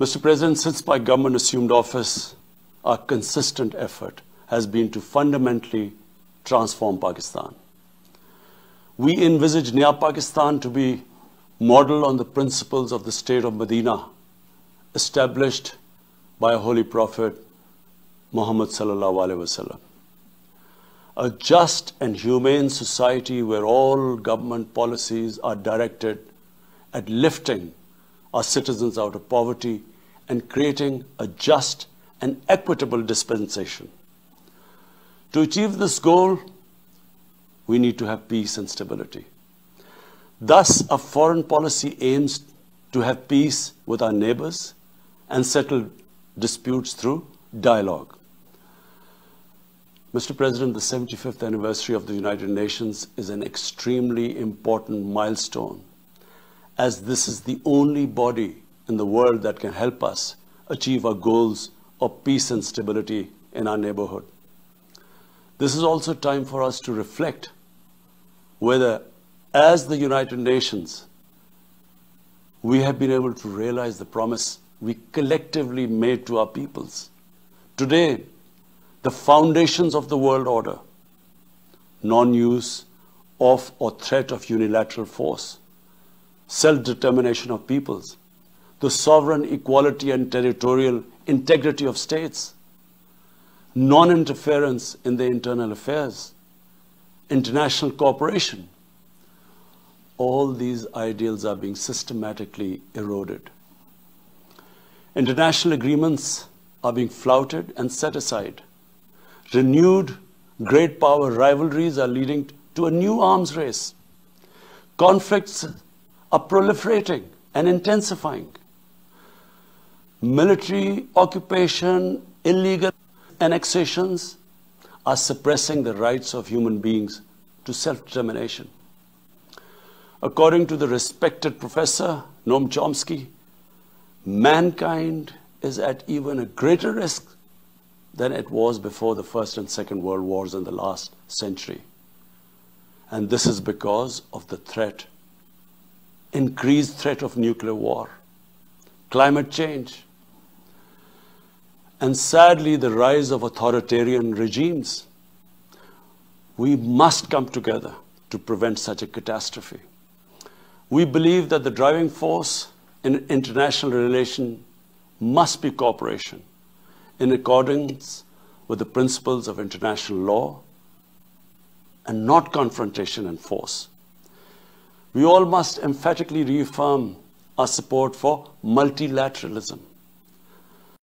Mr. President, since my government assumed office, our consistent effort has been to fundamentally transform Pakistan. We envisage Nia Pakistan to be modeled on the principles of the state of Medina, established by a Holy Prophet Muhammad sallallahu alaihi wasallam. A just and humane society where all government policies are directed at lifting our citizens out of poverty and creating a just and equitable dispensation. To achieve this goal, we need to have peace and stability. Thus, a foreign policy aims to have peace with our neighbors and settle disputes through dialogue. Mr. President, the 75th anniversary of the United Nations is an extremely important milestone as this is the only body in the world that can help us achieve our goals of peace and stability in our neighborhood. This is also time for us to reflect whether, as the United Nations, we have been able to realize the promise we collectively made to our peoples. Today, the foundations of the world order, non-use of or threat of unilateral force, self-determination of peoples, the sovereign equality and territorial integrity of states, non-interference in their internal affairs, international cooperation. All these ideals are being systematically eroded. International agreements are being flouted and set aside. Renewed great power rivalries are leading to a new arms race. Conflicts are proliferating and intensifying. Military occupation, illegal annexations are suppressing the rights of human beings to self-determination. According to the respected professor Noam Chomsky, mankind is at even a greater risk than it was before the First and Second World Wars in the last century. And this is because of the threat increased threat of nuclear war, climate change, and sadly the rise of authoritarian regimes. We must come together to prevent such a catastrophe. We believe that the driving force in international relation must be cooperation in accordance with the principles of international law and not confrontation and force we all must emphatically reaffirm our support for multilateralism.